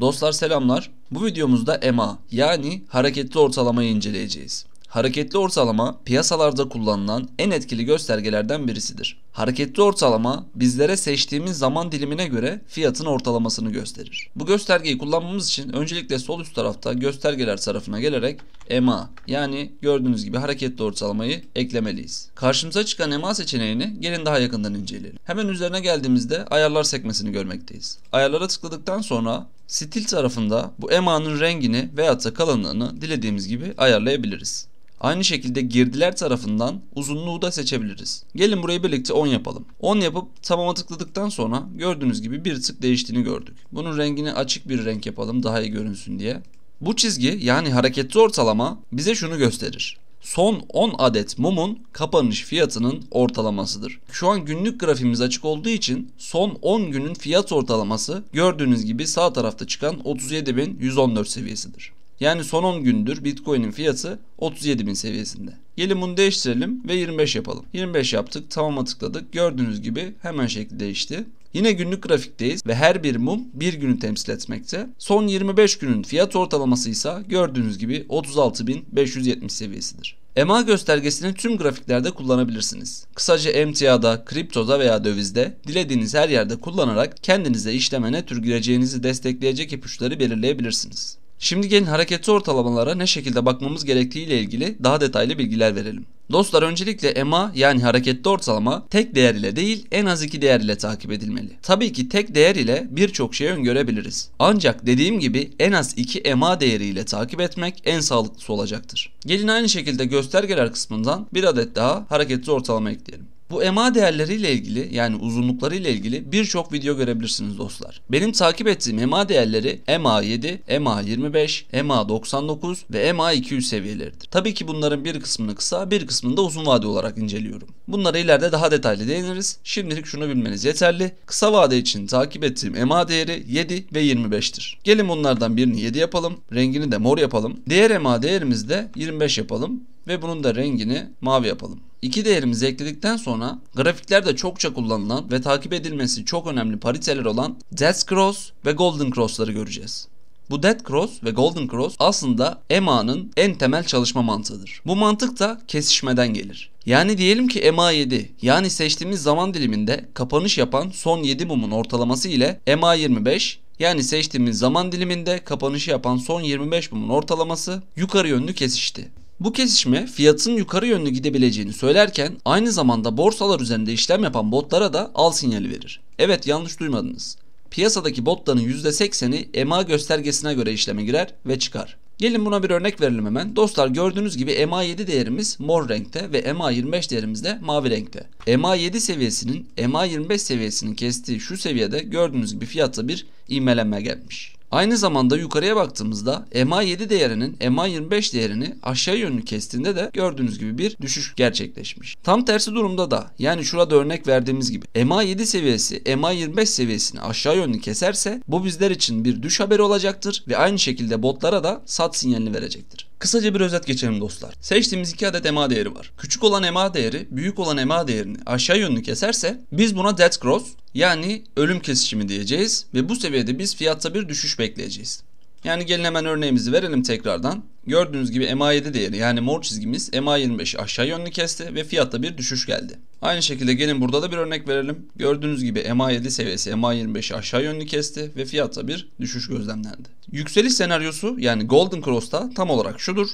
Dostlar selamlar. Bu videomuzda EMA yani hareketli ortalamayı inceleyeceğiz. Hareketli ortalama piyasalarda kullanılan en etkili göstergelerden birisidir. Hareketli ortalama bizlere seçtiğimiz zaman dilimine göre fiyatın ortalamasını gösterir. Bu göstergeyi kullanmamız için öncelikle sol üst tarafta göstergeler tarafına gelerek EMA yani gördüğünüz gibi hareketli ortalamayı eklemeliyiz. Karşımıza çıkan EMA seçeneğini gelin daha yakından inceleyelim. Hemen üzerine geldiğimizde ayarlar sekmesini görmekteyiz. Ayarlara tıkladıktan sonra Stil tarafında bu emanın rengini veya da kalınlığını dilediğimiz gibi ayarlayabiliriz. Aynı şekilde girdiler tarafından uzunluğu da seçebiliriz. Gelin burayı birlikte 10 yapalım. 10 yapıp tamama tıkladıktan sonra gördüğünüz gibi bir tık değiştiğini gördük. Bunun rengini açık bir renk yapalım daha iyi görünsün diye. Bu çizgi yani hareketli ortalama bize şunu gösterir son 10 adet mumun kapanış fiyatının ortalamasıdır. Şu an günlük grafimiz açık olduğu için son 10 günün fiyat ortalaması gördüğünüz gibi sağ tarafta çıkan 37.114 seviyesidir. Yani son 10 gündür Bitcoin'in fiyatı 37.000 seviyesinde. Gelin bunu değiştirelim ve 25 yapalım. 25 yaptık, tamama tıkladık. Gördüğünüz gibi hemen şekli değişti. Yine günlük grafikteyiz ve her bir mum bir günü temsil etmekte. Son 25 günün fiyat ortalaması ise gördüğünüz gibi 36.570 seviyesidir. EMA göstergesini tüm grafiklerde kullanabilirsiniz. Kısaca emtiada, kriptoda veya dövizde dilediğiniz her yerde kullanarak kendinize işleme ne tür gireceğinizi destekleyecek ipuçları belirleyebilirsiniz. Şimdi gelin hareketli ortalamalara ne şekilde bakmamız gerektiği ile ilgili daha detaylı bilgiler verelim. Dostlar öncelikle EMA yani hareketli ortalama tek değer ile değil en az iki değer ile takip edilmeli. Tabii ki tek değer ile birçok şey öngörebiliriz. Ancak dediğim gibi en az iki EMA değeri ile takip etmek en sağlıklısı olacaktır. Gelin aynı şekilde göstergeler kısmından bir adet daha hareketli ortalama ekleyelim. Bu EMA değerleriyle ilgili yani uzunluklarıyla ilgili birçok video görebilirsiniz dostlar. Benim takip ettiğim EMA değerleri EMA7, EMA25, EMA99 ve EMA200 seviyeleridir. Tabii ki bunların bir kısmını kısa bir kısmını da uzun vade olarak inceliyorum. Bunları ileride daha detaylı değiniriz. Şimdilik şunu bilmeniz yeterli. Kısa vade için takip ettiğim EMA değeri 7 ve 25'tir. Gelin bunlardan birini 7 yapalım. Rengini de mor yapalım. Diğer EMA değerimizi de 25 yapalım ve bunun da rengini mavi yapalım. İki değerimizi ekledikten sonra grafiklerde çokça kullanılan ve takip edilmesi çok önemli pariteler olan Death Cross ve Golden Cross'ları göreceğiz. Bu Dead Cross ve Golden Cross aslında EMA'nın en temel çalışma mantığıdır. Bu mantık da kesişmeden gelir. Yani diyelim ki EMA 7 yani seçtiğimiz zaman diliminde kapanış yapan son 7 mumun ortalaması ile EMA 25 yani seçtiğimiz zaman diliminde kapanışı yapan son 25 mumun ortalaması yukarı yönlü kesişti. Bu kesişme fiyatın yukarı yönlü gidebileceğini söylerken aynı zamanda borsalar üzerinde işlem yapan botlara da al sinyali verir. Evet yanlış duymadınız. Piyasadaki botların %80'i EMA göstergesine göre işleme girer ve çıkar. Gelin buna bir örnek verelim hemen. Dostlar gördüğünüz gibi EMA 7 değerimiz mor renkte ve EMA 25 değerimiz de mavi renkte. EMA 7 seviyesinin EMA 25 seviyesinin kestiği şu seviyede gördüğünüz gibi fiyatta bir ivmelenme gelmiş. Aynı zamanda yukarıya baktığımızda MA7 değerinin MA25 değerini aşağı yönlü kestiğinde de gördüğünüz gibi bir düşüş gerçekleşmiş. Tam tersi durumda da yani şurada örnek verdiğimiz gibi MA7 seviyesi MA25 seviyesini aşağı yönlü keserse bu bizler için bir düş haberi olacaktır ve aynı şekilde botlara da sat sinyalini verecektir. Kısaca bir özet geçelim dostlar. Seçtiğimiz iki adet EMA değeri var. Küçük olan EMA değeri büyük olan EMA değerini aşağı yönlü keserse biz buna death cross yani ölüm kesişimi diyeceğiz ve bu seviyede biz fiyatta bir düşüş bekleyeceğiz. Yani gelin hemen örneğimizi verelim tekrardan. Gördüğünüz gibi MA7 değeri yani mor çizgimiz MA25 aşağı yönlü kesti ve fiyatta bir düşüş geldi. Aynı şekilde gelin burada da bir örnek verelim. Gördüğünüz gibi MA7 seviyesi ma 25i aşağı yönlü kesti ve fiyatta bir düşüş gözlemlendi. Yükseliş senaryosu yani Golden Cross'ta tam olarak şudur.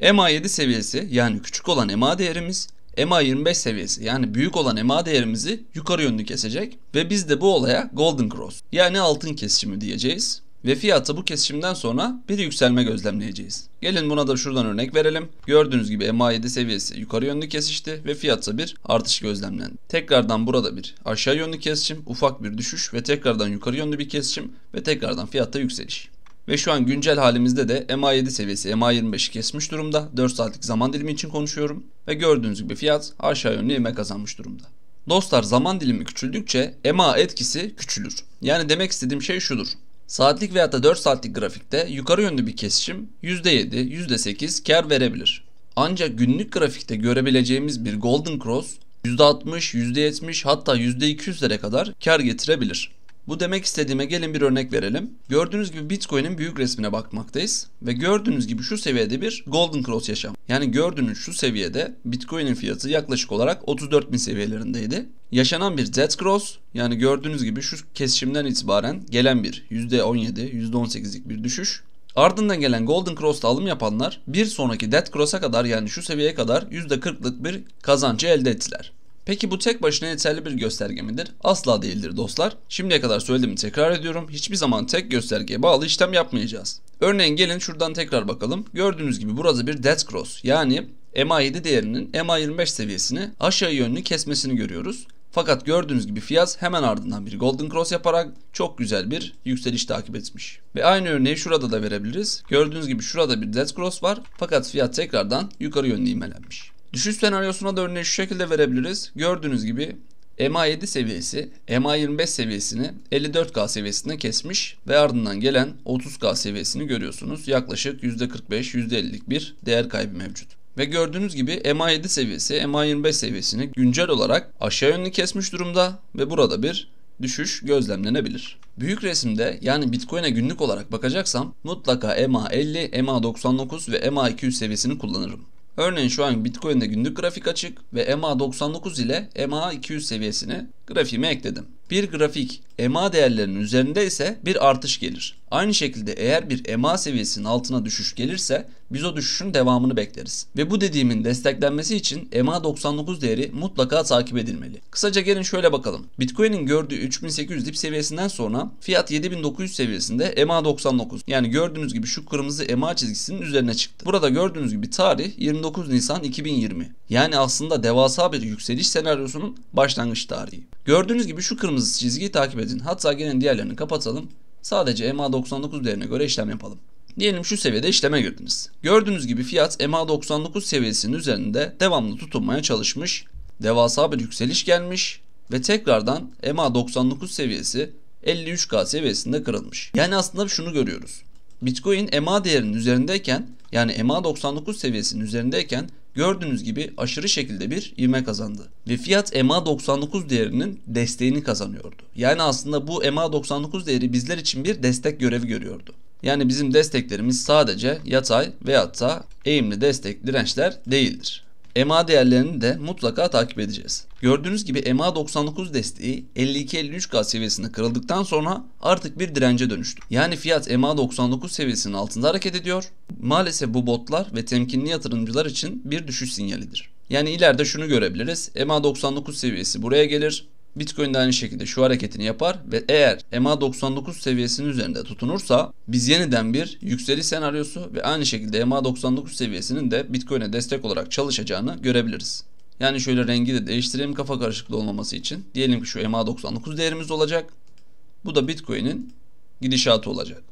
MA7 seviyesi yani küçük olan MA değerimiz MA25 seviyesi yani büyük olan MA değerimizi yukarı yönlü kesecek ve biz de bu olaya Golden Cross yani altın kesişimi diyeceğiz ve fiyatı bu kesişimden sonra bir yükselme gözlemleyeceğiz. Gelin buna da şuradan örnek verelim. Gördüğünüz gibi MA7 seviyesi yukarı yönlü kesişti ve fiyatı bir artış gözlemlendi. Tekrardan burada bir aşağı yönlü kesişim, ufak bir düşüş ve tekrardan yukarı yönlü bir kesişim ve tekrardan fiyatta yükseliş. Ve şu an güncel halimizde de MA7 seviyesi MA25'i kesmiş durumda. 4 saatlik zaman dilimi için konuşuyorum. Ve gördüğünüz gibi fiyat aşağı yönlü ivme kazanmış durumda. Dostlar zaman dilimi küçüldükçe MA etkisi küçülür. Yani demek istediğim şey şudur. Saatlik veya da 4 saatlik grafikte yukarı yönlü bir kesişim %7, %8 kar verebilir. Ancak günlük grafikte görebileceğimiz bir Golden Cross %60, %70 hatta %200'lere kadar kar getirebilir. Bu demek istediğime gelin bir örnek verelim. Gördüğünüz gibi Bitcoin'in büyük resmine bakmaktayız ve gördüğünüz gibi şu seviyede bir Golden Cross yaşam. Yani gördüğünüz şu seviyede Bitcoin'in fiyatı yaklaşık olarak 34.000 seviyelerindeydi. Yaşanan bir Z cross yani gördüğünüz gibi şu kesişimden itibaren gelen bir %17, %18'lik bir düşüş Ardından gelen Golden Cross'ta alım yapanlar bir sonraki Dead Cross'a kadar yani şu seviyeye kadar %40'lık bir kazancı elde ettiler. Peki bu tek başına yeterli bir gösterge midir? Asla değildir dostlar. Şimdiye kadar söylediğimi tekrar ediyorum. Hiçbir zaman tek göstergeye bağlı işlem yapmayacağız. Örneğin gelin şuradan tekrar bakalım. Gördüğünüz gibi burada bir dead cross yani MA7 değerinin MA25 seviyesini aşağı yönlü kesmesini görüyoruz. Fakat gördüğünüz gibi fiyat hemen ardından bir Golden Cross yaparak çok güzel bir yükseliş takip etmiş. Ve aynı örneği şurada da verebiliriz. Gördüğünüz gibi şurada bir Dead Cross var fakat Fiyat tekrardan yukarı yönlü imelenmiş. Düşüş senaryosuna da örneği şu şekilde verebiliriz. Gördüğünüz gibi MA7 seviyesi MA25 seviyesini 54K seviyesine kesmiş ve ardından gelen 30K seviyesini görüyorsunuz. Yaklaşık %45-%50'lik bir değer kaybı mevcut. Ve gördüğünüz gibi MA7 seviyesi MA25 seviyesini güncel olarak aşağı yönlü kesmiş durumda ve burada bir düşüş gözlemlenebilir. Büyük resimde yani Bitcoin'e günlük olarak bakacaksam mutlaka MA50, MA99 ve MA200 seviyesini kullanırım. Örneğin şu an Bitcoin'de günlük grafik açık ve MA99 ile MA200 seviyesini grafiğime ekledim. Bir grafik EMA değerlerinin üzerinde ise bir artış gelir. Aynı şekilde eğer bir EMA seviyesinin altına düşüş gelirse biz o düşüşün devamını bekleriz. Ve bu dediğimin desteklenmesi için EMA 99 değeri mutlaka takip edilmeli. Kısaca gelin şöyle bakalım. Bitcoin'in gördüğü 3800 dip seviyesinden sonra fiyat 7900 seviyesinde EMA 99 yani gördüğünüz gibi şu kırmızı EMA çizgisinin üzerine çıktı. Burada gördüğünüz gibi tarih 29 Nisan 2020. Yani aslında devasa bir yükseliş senaryosunun başlangıç tarihi. Gördüğünüz gibi şu kırmızı Yaptığımız çizgiyi takip edin. Hatta gelin diğerlerini kapatalım. Sadece MA 99 değerine göre işlem yapalım. Diyelim şu seviyede işleme girdiniz. Gördüğünüz gibi fiyat MA 99 seviyesinin üzerinde devamlı tutunmaya çalışmış. Devasa bir yükseliş gelmiş ve tekrardan MA 99 seviyesi 53K seviyesinde kırılmış. Yani aslında şunu görüyoruz. Bitcoin MA değerinin üzerindeyken yani MA 99 seviyesinin üzerindeyken gördüğünüz gibi aşırı şekilde bir ivme kazandı. Ve fiyat MA99 değerinin desteğini kazanıyordu. Yani aslında bu MA99 değeri bizler için bir destek görevi görüyordu. Yani bizim desteklerimiz sadece yatay veyahut da eğimli destek dirençler değildir. EMA değerlerini de mutlaka takip edeceğiz. Gördüğünüz gibi EMA99 desteği 52-53 gaz seviyesinde kırıldıktan sonra artık bir dirence dönüştü. Yani fiyat EMA99 seviyesinin altında hareket ediyor. Maalesef bu botlar ve temkinli yatırımcılar için bir düşüş sinyalidir. Yani ileride şunu görebiliriz. EMA 99 seviyesi buraya gelir. Bitcoin de aynı şekilde şu hareketini yapar ve eğer EMA 99 seviyesinin üzerinde tutunursa biz yeniden bir yükseliş senaryosu ve aynı şekilde EMA 99 seviyesinin de Bitcoin'e destek olarak çalışacağını görebiliriz. Yani şöyle rengi de değiştireyim kafa karışıklığı olmaması için. Diyelim ki şu EMA 99 değerimiz olacak. Bu da Bitcoin'in gidişatı olacak.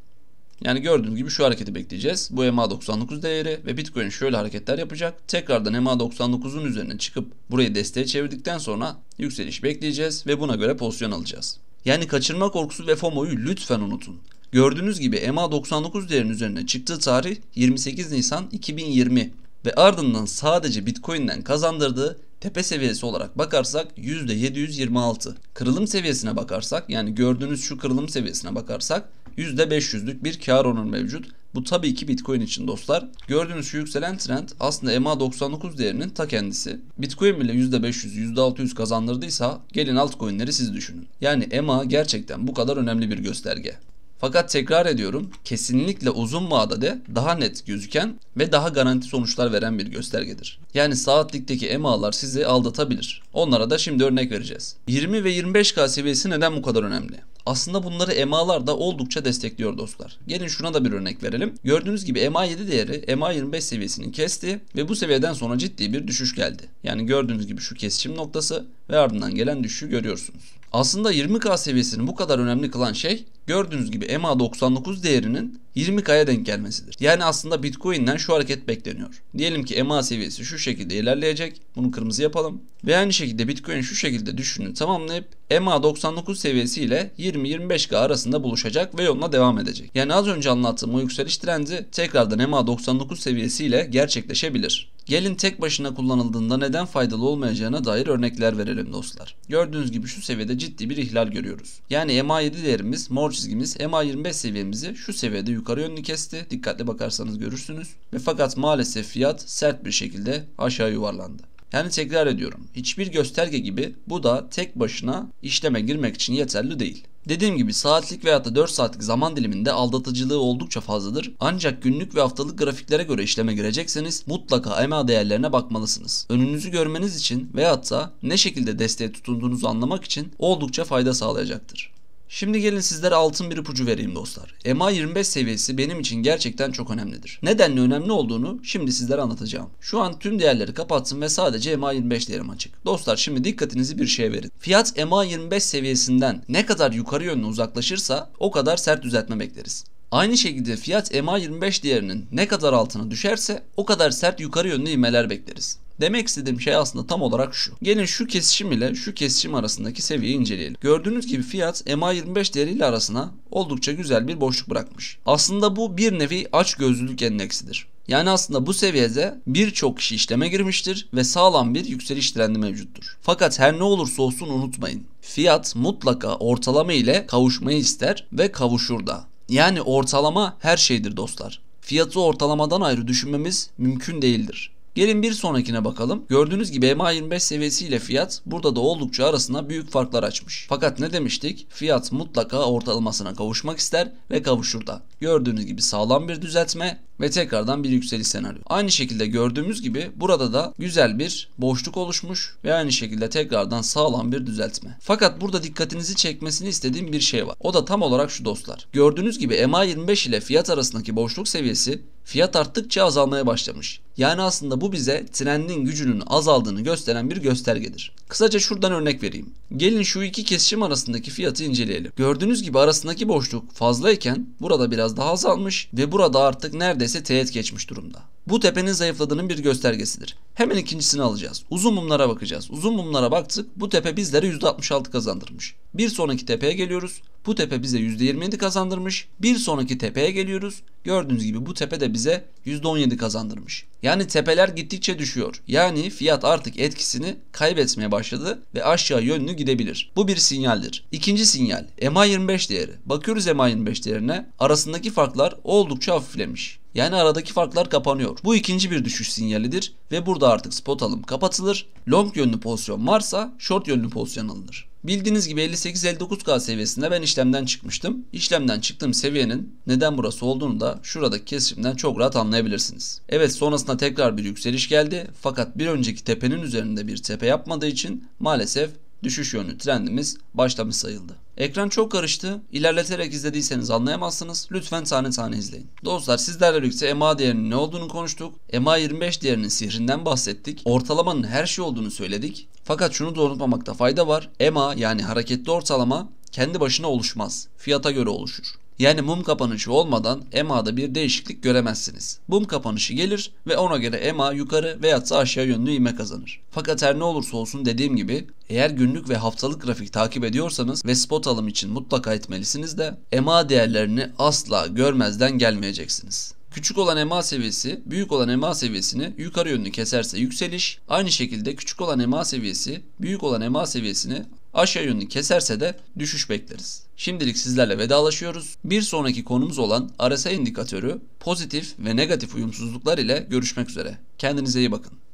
Yani gördüğünüz gibi şu hareketi bekleyeceğiz. Bu MA99 değeri ve Bitcoin şöyle hareketler yapacak. Tekrardan MA99'un üzerine çıkıp burayı desteğe çevirdikten sonra yükseliş bekleyeceğiz ve buna göre pozisyon alacağız. Yani kaçırma korkusu ve FOMO'yu lütfen unutun. Gördüğünüz gibi MA99 değerinin üzerine çıktığı tarih 28 Nisan 2020 ve ardından sadece Bitcoin'den kazandırdığı tepe seviyesi olarak bakarsak %726. Kırılım seviyesine bakarsak yani gördüğünüz şu kırılım seviyesine bakarsak %500'lük bir kar oranı mevcut. Bu tabii ki Bitcoin için dostlar. Gördüğünüz şu yükselen trend aslında EMA 99 değerinin ta kendisi. Bitcoin bile %500, %600 kazandırdıysa gelin altcoin'leri siz düşünün. Yani EMA gerçekten bu kadar önemli bir gösterge. Fakat tekrar ediyorum kesinlikle uzun vadede daha net gözüken ve daha garanti sonuçlar veren bir göstergedir. Yani saatlikteki EMA'lar sizi aldatabilir. Onlara da şimdi örnek vereceğiz. 20 ve 25K seviyesi neden bu kadar önemli? Aslında bunları EMA'lar da oldukça destekliyor dostlar. Gelin şuna da bir örnek verelim. Gördüğünüz gibi EMA7 değeri EMA25 seviyesini kesti ve bu seviyeden sonra ciddi bir düşüş geldi. Yani gördüğünüz gibi şu kesişim noktası ve ardından gelen düşüşü görüyorsunuz. Aslında 20K seviyesini bu kadar önemli kılan şey gördüğünüz gibi EMA 99 değerinin 20 kaya denk gelmesidir. Yani aslında Bitcoin'den şu hareket bekleniyor. Diyelim ki EMA seviyesi şu şekilde ilerleyecek. Bunu kırmızı yapalım. Ve aynı şekilde Bitcoin şu şekilde düşünün tamamlayıp EMA 99 seviyesi ile 20-25K arasında buluşacak ve yoluna devam edecek. Yani az önce anlattığım o yükseliş trendi tekrardan EMA 99 seviyesi ile gerçekleşebilir. Gelin tek başına kullanıldığında neden faydalı olmayacağına dair örnekler verelim dostlar. Gördüğünüz gibi şu seviyede ciddi bir ihlal görüyoruz. Yani EMA 7 değerimiz mor çizgimiz MA25 seviyemizi şu seviyede yukarı yönlü kesti. Dikkatle bakarsanız görürsünüz. Ve fakat maalesef fiyat sert bir şekilde aşağı yuvarlandı. Yani tekrar ediyorum. Hiçbir gösterge gibi bu da tek başına işleme girmek için yeterli değil. Dediğim gibi saatlik veya da 4 saatlik zaman diliminde aldatıcılığı oldukça fazladır. Ancak günlük ve haftalık grafiklere göre işleme girecekseniz mutlaka EMA değerlerine bakmalısınız. Önünüzü görmeniz için veya da ne şekilde desteğe tutunduğunuzu anlamak için oldukça fayda sağlayacaktır. Şimdi gelin sizlere altın bir ipucu vereyim dostlar. MA25 seviyesi benim için gerçekten çok önemlidir. Nedenle önemli olduğunu şimdi sizlere anlatacağım. Şu an tüm değerleri kapatsın ve sadece MA25 değerim açık. Dostlar şimdi dikkatinizi bir şeye verin. Fiyat MA25 seviyesinden ne kadar yukarı yönlü uzaklaşırsa o kadar sert düzeltme bekleriz. Aynı şekilde fiyat MA25 değerinin ne kadar altına düşerse o kadar sert yukarı yönlü imeler bekleriz. Demek istediğim şey aslında tam olarak şu. Gelin şu kesişim ile şu kesişim arasındaki seviyeyi inceleyelim. Gördüğünüz gibi fiyat MA25 değeriyle arasına oldukça güzel bir boşluk bırakmış. Aslında bu bir nevi aç gözlülük endeksidir. Yani aslında bu seviyede birçok kişi işleme girmiştir ve sağlam bir yükseliş trendi mevcuttur. Fakat her ne olursa olsun unutmayın. Fiyat mutlaka ortalama ile kavuşmayı ister ve kavuşur da. Yani ortalama her şeydir dostlar. Fiyatı ortalamadan ayrı düşünmemiz mümkün değildir. Gelin bir sonrakine bakalım. Gördüğünüz gibi MA25 seviyesiyle fiyat burada da oldukça arasında büyük farklar açmış. Fakat ne demiştik? Fiyat mutlaka ortalamasına kavuşmak ister ve kavuşur da. Gördüğünüz gibi sağlam bir düzeltme ve tekrardan bir yükseliş senaryo. Aynı şekilde gördüğümüz gibi burada da güzel bir boşluk oluşmuş ve aynı şekilde tekrardan sağlam bir düzeltme. Fakat burada dikkatinizi çekmesini istediğim bir şey var. O da tam olarak şu dostlar. Gördüğünüz gibi MA25 ile fiyat arasındaki boşluk seviyesi fiyat arttıkça azalmaya başlamış. Yani aslında bu bize trendin gücünün azaldığını gösteren bir göstergedir. Kısaca şuradan örnek vereyim. Gelin şu iki kesişim arasındaki fiyatı inceleyelim. Gördüğünüz gibi arasındaki boşluk fazlayken burada biraz daha azalmış ve burada artık neredeyse neredeyse teğet geçmiş durumda. Bu tepenin zayıfladığının bir göstergesidir. Hemen ikincisini alacağız. Uzun mumlara bakacağız. Uzun mumlara baktık. Bu tepe bizlere %66 kazandırmış. Bir sonraki tepeye geliyoruz. Bu tepe bize %27 kazandırmış. Bir sonraki tepeye geliyoruz. Gördüğünüz gibi bu tepe de bize %17 kazandırmış. Yani tepeler gittikçe düşüyor. Yani fiyat artık etkisini kaybetmeye başladı ve aşağı yönlü gidebilir. Bu bir sinyaldir. İkinci sinyal MA25 değeri. Bakıyoruz MA25 değerine. Arasındaki farklar oldukça hafiflemiş. Yani aradaki farklar kapanıyor. Bu ikinci bir düşüş sinyalidir ve burada artık spot alım kapatılır. Long yönlü pozisyon varsa short yönlü pozisyon alınır. Bildiğiniz gibi 58-59K seviyesinde ben işlemden çıkmıştım. İşlemden çıktığım seviyenin neden burası olduğunu da şuradaki kesimden çok rahat anlayabilirsiniz. Evet sonrasında tekrar bir yükseliş geldi fakat bir önceki tepenin üzerinde bir tepe yapmadığı için maalesef düşüş yönlü trendimiz başlamış sayıldı. Ekran çok karıştı. İlerleterek izlediyseniz anlayamazsınız. Lütfen tane tane izleyin. Dostlar sizlerle birlikte EMA değerinin ne olduğunu konuştuk. EMA 25 değerinin sihrinden bahsettik. Ortalamanın her şey olduğunu söyledik. Fakat şunu da unutmamakta fayda var. EMA yani hareketli ortalama kendi başına oluşmaz. Fiyata göre oluşur. Yani mum kapanışı olmadan EMA'da bir değişiklik göremezsiniz. Mum kapanışı gelir ve ona göre EMA yukarı veya aşağı yönlü ivme kazanır. Fakat her ne olursa olsun dediğim gibi eğer günlük ve haftalık grafik takip ediyorsanız ve spot alım için mutlaka etmelisiniz de EMA değerlerini asla görmezden gelmeyeceksiniz. Küçük olan EMA seviyesi büyük olan EMA seviyesini yukarı yönlü keserse yükseliş, aynı şekilde küçük olan EMA seviyesi büyük olan EMA seviyesini Aşağı yönünü keserse de düşüş bekleriz. Şimdilik sizlerle vedalaşıyoruz. Bir sonraki konumuz olan RSI indikatörü pozitif ve negatif uyumsuzluklar ile görüşmek üzere. Kendinize iyi bakın.